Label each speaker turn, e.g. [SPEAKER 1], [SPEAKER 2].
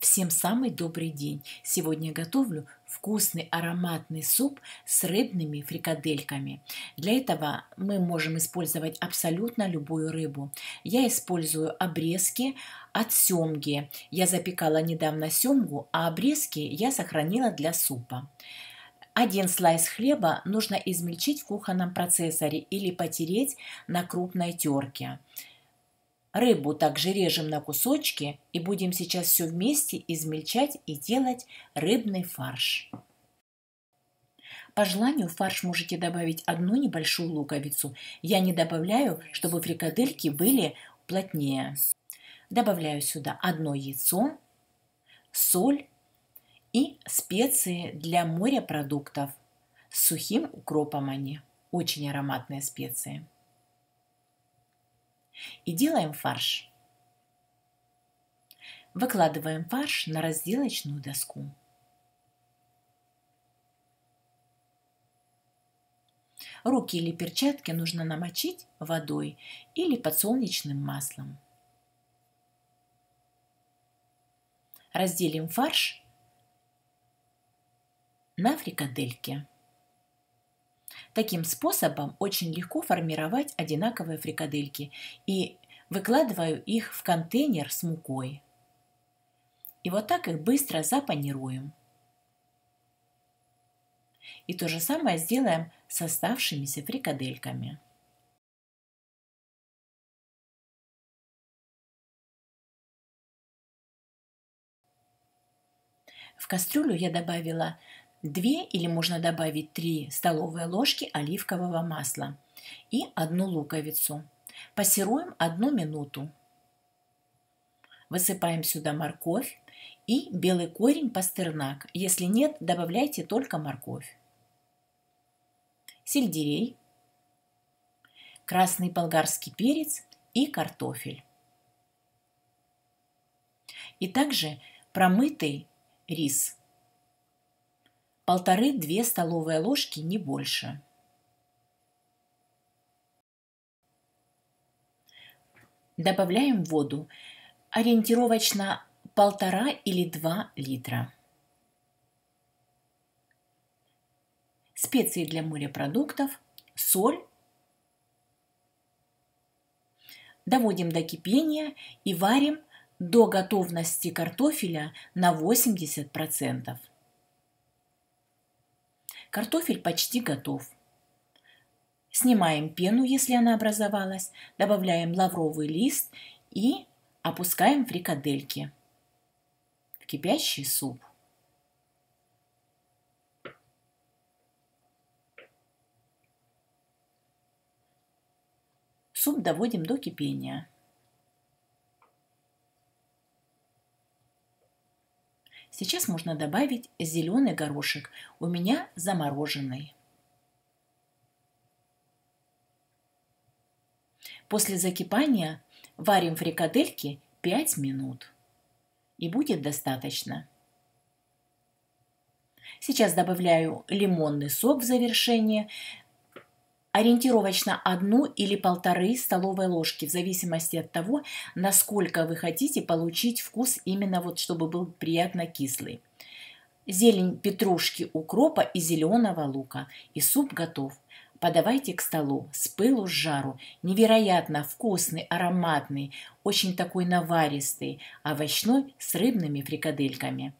[SPEAKER 1] Всем самый добрый день! Сегодня я готовлю вкусный ароматный суп с рыбными фрикадельками. Для этого мы можем использовать абсолютно любую рыбу. Я использую обрезки от семги. Я запекала недавно семгу, а обрезки я сохранила для супа. Один слайс хлеба нужно измельчить в кухонном процессоре или потереть на крупной терке. Рыбу также режем на кусочки и будем сейчас все вместе измельчать и делать рыбный фарш. По желанию в фарш можете добавить одну небольшую луковицу. Я не добавляю, чтобы фрикадельки были плотнее. Добавляю сюда одно яйцо, соль и специи для морепродуктов. С сухим укропом они. Очень ароматные специи и делаем фарш. Выкладываем фарш на разделочную доску. Руки или перчатки нужно намочить водой или подсолнечным маслом. Разделим фарш на фрикадельки. Таким способом очень легко формировать одинаковые фрикадельки и выкладываю их в контейнер с мукой. И вот так их быстро запанируем. И то же самое сделаем с оставшимися фрикадельками. В кастрюлю я добавила 2 или можно добавить 3 столовые ложки оливкового масла и одну луковицу. Пассируем 1 минуту. Высыпаем сюда морковь и белый корень пастернак. Если нет, добавляйте только морковь. Сельдерей, красный болгарский перец и картофель. И также промытый рис – полторы-две столовые ложки, не больше. Добавляем воду, ориентировочно полтора или два литра. Специи для морепродуктов, соль. Доводим до кипения и варим до готовности картофеля на 80%. процентов. Картофель почти готов. Снимаем пену, если она образовалась, добавляем лавровый лист и опускаем фрикадельки в кипящий суп. Суп доводим до кипения. Сейчас можно добавить зеленый горошек. У меня замороженный. После закипания варим фрикадельки 5 минут. И будет достаточно. Сейчас добавляю лимонный сок в завершение ориентировочно одну или полторы столовые ложки, в зависимости от того, насколько вы хотите получить вкус именно вот, чтобы был приятно кислый. Зелень петрушки, укропа и зеленого лука. И суп готов. Подавайте к столу с пылу с жару. Невероятно вкусный, ароматный, очень такой наваристый, овощной с рыбными фрикадельками.